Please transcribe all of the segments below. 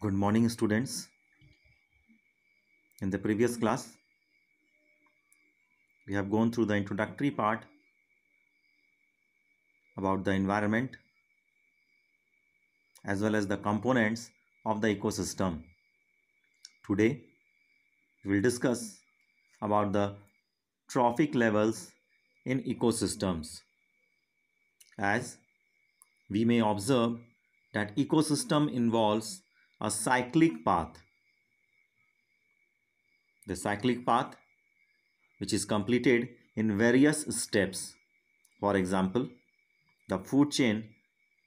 Good morning students. In the previous class, we have gone through the introductory part about the environment as well as the components of the ecosystem. Today, we will discuss about the trophic levels in ecosystems. As we may observe that ecosystem involves a cyclic path. The cyclic path which is completed in various steps. For example, the food chain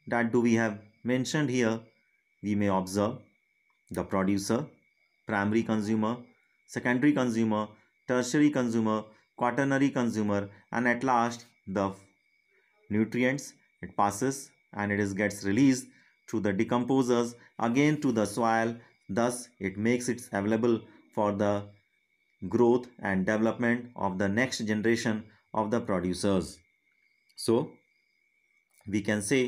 that do we have mentioned here, we may observe the producer, primary consumer, secondary consumer, tertiary consumer, quaternary consumer and at last the nutrients it passes and it is gets released to the decomposers again to the soil thus it makes it available for the growth and development of the next generation of the producers so we can say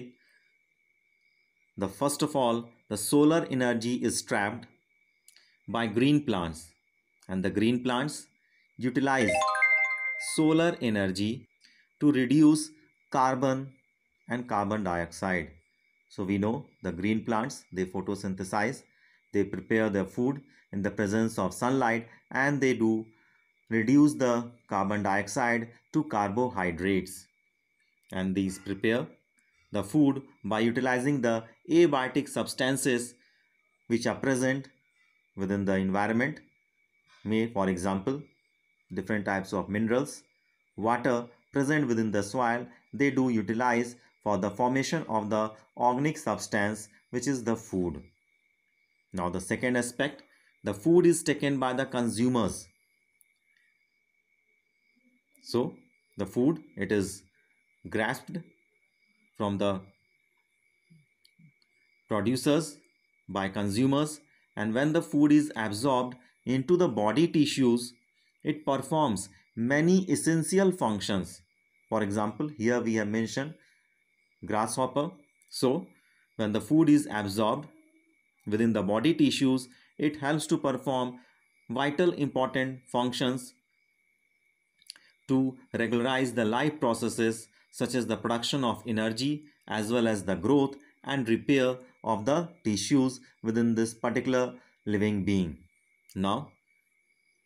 the first of all the solar energy is trapped by green plants and the green plants utilize solar energy to reduce carbon and carbon dioxide so we know the green plants, they photosynthesize, they prepare their food in the presence of sunlight and they do reduce the carbon dioxide to carbohydrates. And these prepare the food by utilizing the abiotic substances which are present within the environment may for example different types of minerals water present within the soil they do utilize for the formation of the organic substance which is the food. Now the second aspect, the food is taken by the consumers. So the food, it is grasped from the producers by consumers and when the food is absorbed into the body tissues, it performs many essential functions. For example, here we have mentioned grasshopper. So, when the food is absorbed within the body tissues, it helps to perform vital important functions to regularize the life processes such as the production of energy as well as the growth and repair of the tissues within this particular living being. Now,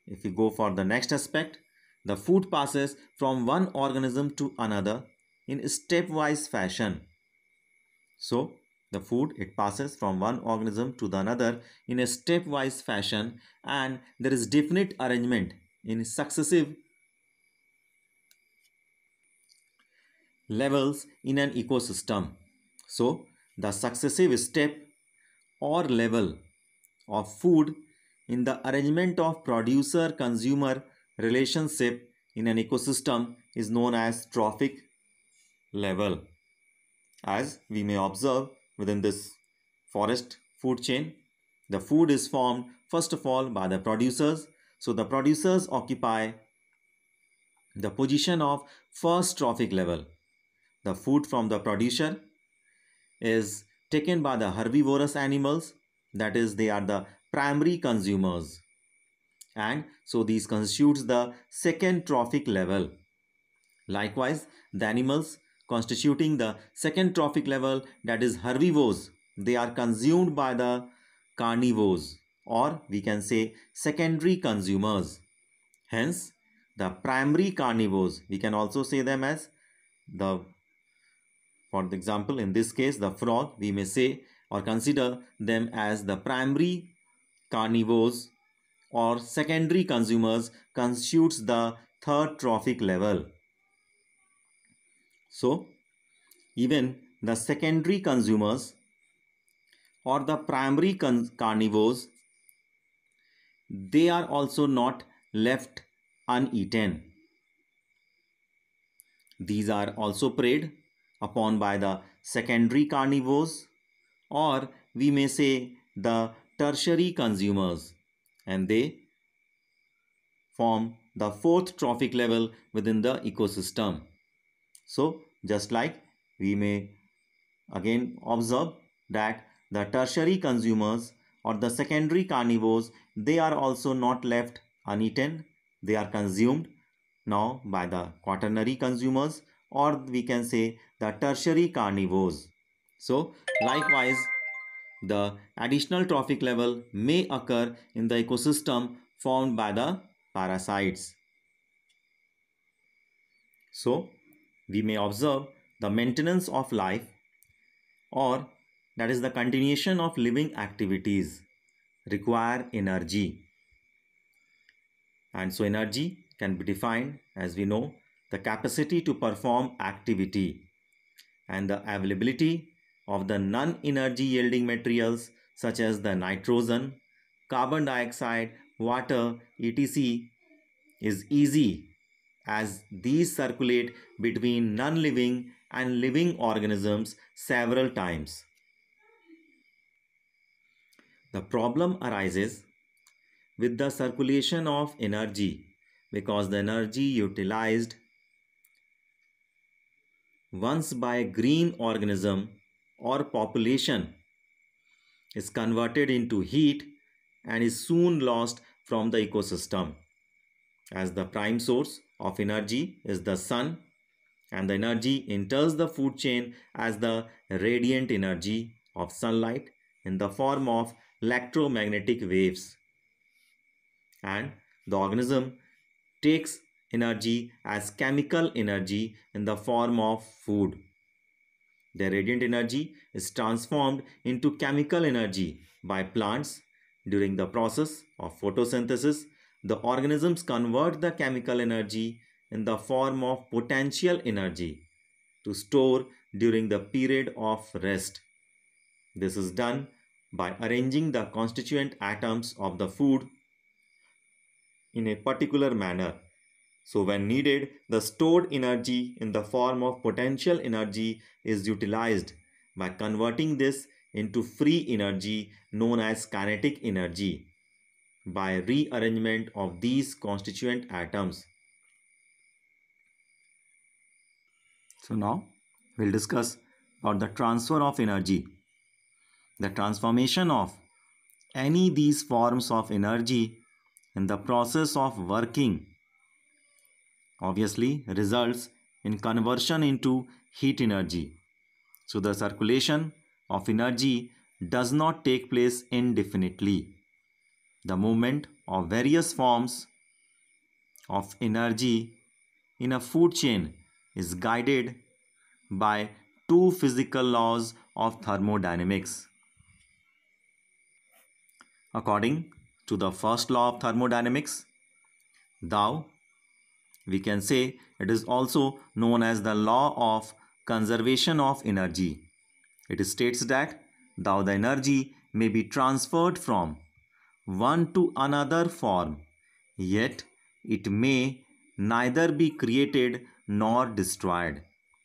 if we go for the next aspect, the food passes from one organism to another in stepwise fashion. So, the food it passes from one organism to the another in a stepwise fashion and there is definite arrangement in successive levels in an ecosystem. So, the successive step or level of food in the arrangement of producer consumer relationship in an ecosystem is known as trophic level. As we may observe within this forest food chain, the food is formed first of all by the producers. So the producers occupy the position of first trophic level. The food from the producer is taken by the herbivorous animals that is they are the primary consumers and so these constitutes the second trophic level. Likewise, the animals constituting the second trophic level that is herbivores. They are consumed by the carnivores or we can say secondary consumers. Hence, the primary carnivores, we can also say them as the, for example, in this case, the frog, we may say or consider them as the primary carnivores or secondary consumers constitutes the third trophic level. So, even the secondary consumers or the primary carnivores, they are also not left uneaten. These are also preyed upon by the secondary carnivores or we may say the tertiary consumers and they form the fourth trophic level within the ecosystem. So just like we may again observe that the tertiary consumers or the secondary carnivores, they are also not left uneaten. They are consumed now by the quaternary consumers or we can say the tertiary carnivores. So likewise, the additional trophic level may occur in the ecosystem formed by the parasites. So we may observe the maintenance of life or that is the continuation of living activities require energy and so energy can be defined as we know the capacity to perform activity and the availability of the non-energy yielding materials such as the nitrogen, carbon dioxide, water, etc. is easy as these circulate between non-living and living organisms several times. The problem arises with the circulation of energy because the energy utilized once by a green organism or population is converted into heat and is soon lost from the ecosystem as the prime source of energy is the sun and the energy enters the food chain as the radiant energy of sunlight in the form of electromagnetic waves and the organism takes energy as chemical energy in the form of food. The radiant energy is transformed into chemical energy by plants during the process of photosynthesis the organisms convert the chemical energy in the form of potential energy to store during the period of rest. This is done by arranging the constituent atoms of the food in a particular manner. So when needed, the stored energy in the form of potential energy is utilized by converting this into free energy known as kinetic energy by rearrangement of these constituent atoms. So now we'll discuss about the transfer of energy. The transformation of any these forms of energy in the process of working obviously results in conversion into heat energy. So the circulation of energy does not take place indefinitely the movement of various forms of energy in a food chain is guided by two physical laws of thermodynamics. According to the first law of thermodynamics, thou, we can say it is also known as the law of conservation of energy. It states that thou the energy may be transferred from one to another form, yet it may neither be created nor destroyed.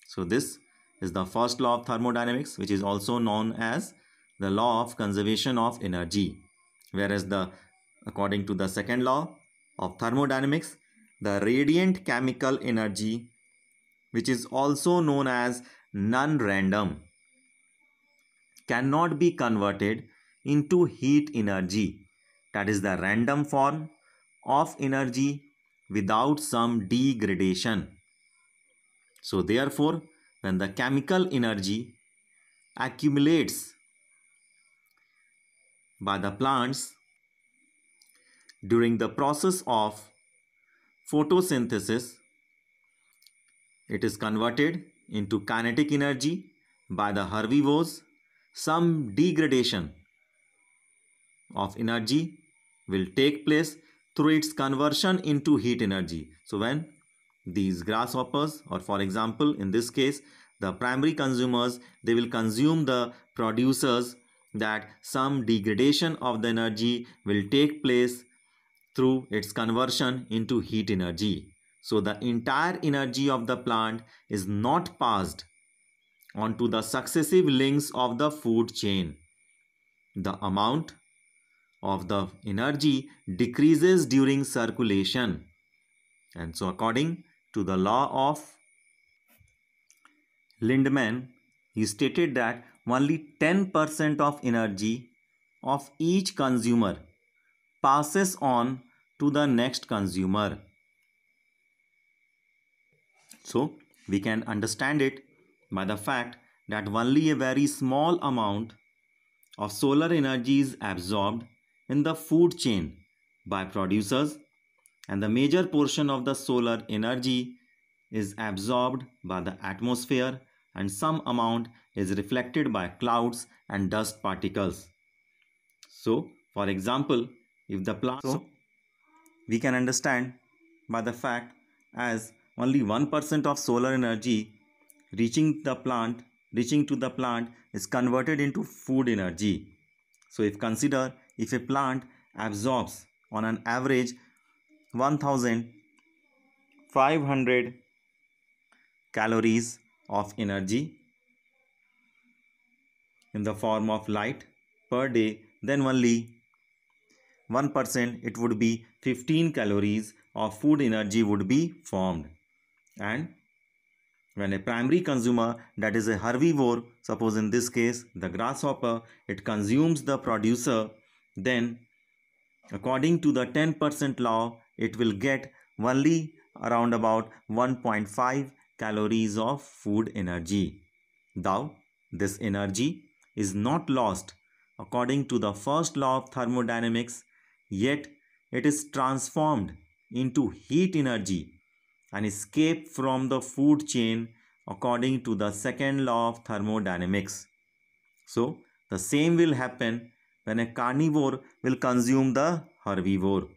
So this is the first law of thermodynamics which is also known as the law of conservation of energy. Whereas the according to the second law of thermodynamics the radiant chemical energy which is also known as non-random cannot be converted into heat energy that is the random form of energy without some degradation. So therefore, when the chemical energy accumulates by the plants during the process of photosynthesis, it is converted into kinetic energy by the herbivores, some degradation of energy will take place through its conversion into heat energy. So when these grasshoppers or for example in this case the primary consumers they will consume the producers that some degradation of the energy will take place through its conversion into heat energy. So the entire energy of the plant is not passed onto the successive links of the food chain. The amount of the energy decreases during circulation. And so according to the law of Lindemann, he stated that only 10% of energy of each consumer passes on to the next consumer. So, we can understand it by the fact that only a very small amount of solar energy is absorbed in the food chain by producers and the major portion of the solar energy is absorbed by the atmosphere and some amount is reflected by clouds and dust particles. So, for example, if the plant, so we can understand by the fact as only 1% of solar energy reaching the plant, reaching to the plant is converted into food energy. So, if consider if a plant absorbs on an average 1500 calories of energy in the form of light per day then only 1% it would be 15 calories of food energy would be formed and when a primary consumer that is a herbivore suppose in this case the grasshopper it consumes the producer then according to the 10% law it will get only around about 1.5 calories of food energy. Though this energy is not lost according to the first law of thermodynamics, yet it is transformed into heat energy and escape from the food chain according to the second law of thermodynamics. So, the same will happen when a carnivore will consume the herbivore.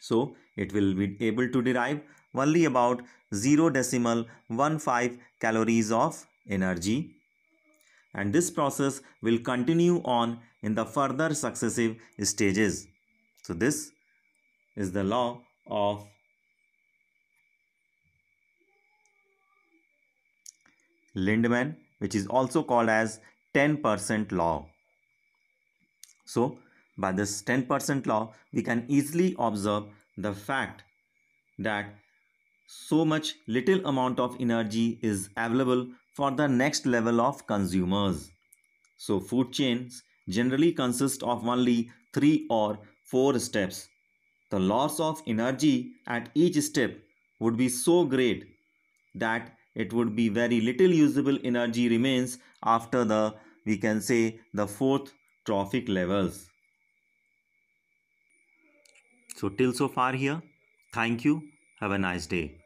So it will be able to derive only about 0 decimal 0.15 calories of energy. And this process will continue on in the further successive stages. So this is the law of Lindemann which is also called as 10% law. So by this 10% law, we can easily observe the fact that so much little amount of energy is available for the next level of consumers. So food chains generally consist of only 3 or 4 steps. The loss of energy at each step would be so great that it would be very little usable energy remains after the we can say the fourth trophic levels. So till so far here, thank you. Have a nice day.